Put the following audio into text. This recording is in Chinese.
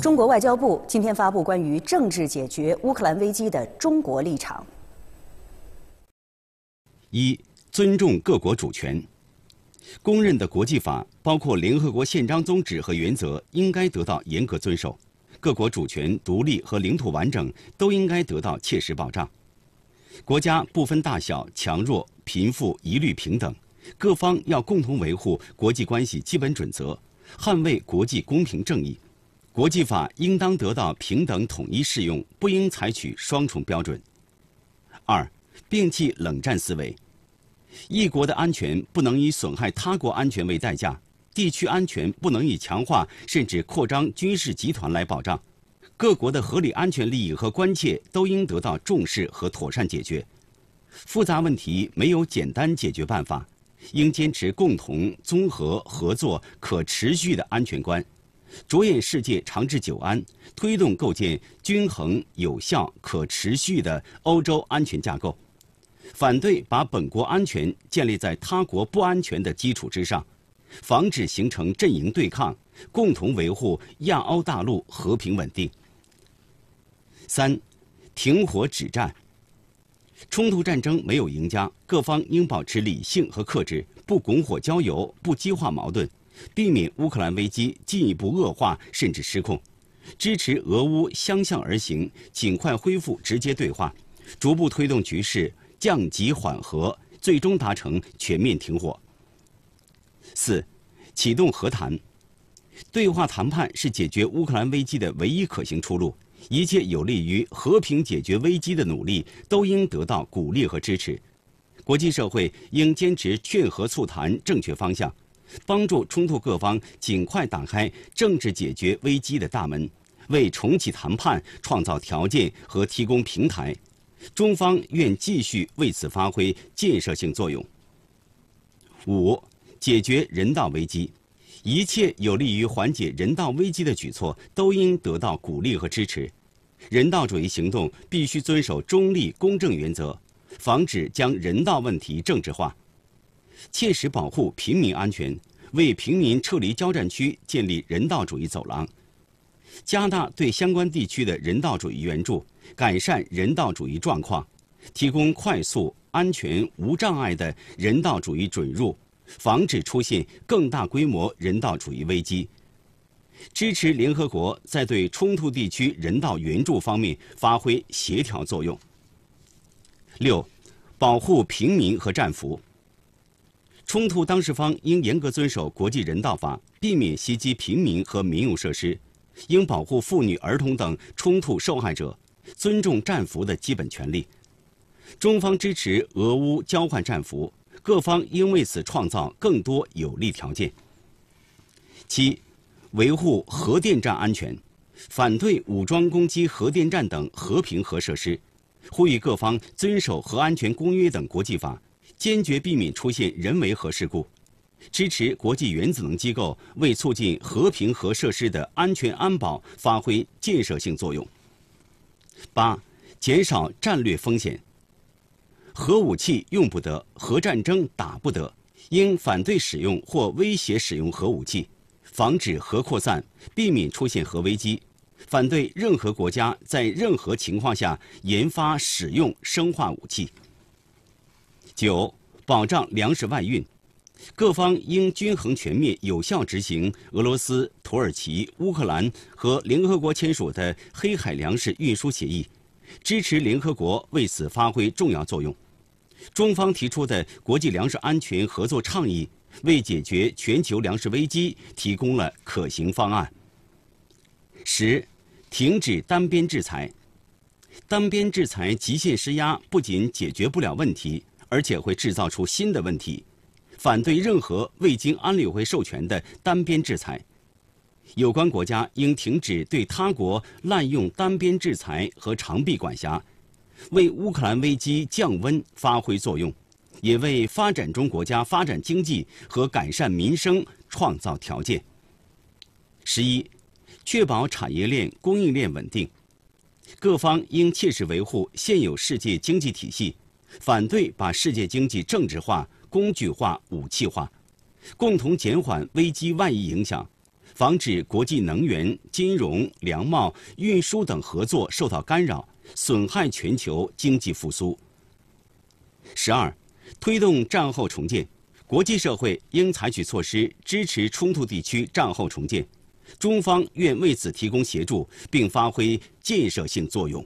中国外交部今天发布关于政治解决乌克兰危机的中国立场：一、尊重各国主权，公认的国际法，包括联合国宪章宗旨和原则，应该得到严格遵守；各国主权、独立和领土完整都应该得到切实保障。国家不分大小、强弱、贫富，一律平等。各方要共同维护国际关系基本准则，捍卫国际公平正义。国际法应当得到平等统一适用，不应采取双重标准。二，摒弃冷战思维。一国的安全不能以损害他国安全为代价，地区安全不能以强化甚至扩张军事集团来保障。各国的合理安全利益和关切都应得到重视和妥善解决。复杂问题没有简单解决办法，应坚持共同、综合、合作、可持续的安全观。着眼世界长治久安，推动构建均衡、有效、可持续的欧洲安全架构，反对把本国安全建立在他国不安全的基础之上，防止形成阵营对抗，共同维护亚欧大陆和平稳定。三，停火止战。冲突战争没有赢家，各方应保持理性和克制，不拱火浇油，不激化矛盾。避免乌克兰危机进一步恶化甚至失控，支持俄乌相向而行，尽快恢复直接对话，逐步推动局势降级缓和，最终达成全面停火。四，启动和谈，对话谈判是解决乌克兰危机的唯一可行出路。一切有利于和平解决危机的努力都应得到鼓励和支持。国际社会应坚持劝和促谈正确方向。帮助冲突各方尽快打开政治解决危机的大门，为重启谈判创造条件和提供平台。中方愿继续为此发挥建设性作用。五、解决人道危机，一切有利于缓解人道危机的举措都应得到鼓励和支持。人道主义行动必须遵守中立、公正原则，防止将人道问题政治化。切实保护平民安全，为平民撤离交战区建立人道主义走廊，加大对相关地区的人道主义援助，改善人道主义状况，提供快速、安全、无障碍的人道主义准入，防止出现更大规模人道主义危机，支持联合国在对冲突地区人道援助方面发挥协调作用。六、保护平民和战俘。冲突当事方应严格遵守国际人道法，避免袭击平民和民用设施，应保护妇女、儿童等冲突受害者，尊重战俘的基本权利。中方支持俄乌交换战俘，各方应为此创造更多有利条件。七，维护核电站安全，反对武装攻击核电站等和平核设施，呼吁各方遵守《核安全公约》等国际法。坚决避免出现人为核事故，支持国际原子能机构为促进和平核设施的安全安保发挥建设性作用。八、减少战略风险。核武器用不得，核战争打不得，应反对使用或威胁使用核武器，防止核扩散，避免出现核危机，反对任何国家在任何情况下研发、使用生化武器。九，保障粮食外运，各方应均衡、全面、有效执行俄罗斯、土耳其、乌克兰和联合国签署的黑海粮食运输协议，支持联合国为此发挥重要作用。中方提出的国际粮食安全合作倡议，为解决全球粮食危机提供了可行方案。十，停止单边制裁，单边制裁极限施压不仅解决不了问题。而且会制造出新的问题，反对任何未经安理会授权的单边制裁，有关国家应停止对他国滥用单边制裁和长臂管辖，为乌克兰危机降温发挥作用，也为发展中国家发展经济和改善民生创造条件。十一，确保产业链供应链稳定，各方应切实维护现有世界经济体系。反对把世界经济政治化、工具化、武器化，共同减缓危机外溢影响，防止国际能源、金融、粮贸、运输等合作受到干扰，损害全球经济复苏。十二，推动战后重建，国际社会应采取措施支持冲突地区战后重建，中方愿为此提供协助，并发挥建设性作用。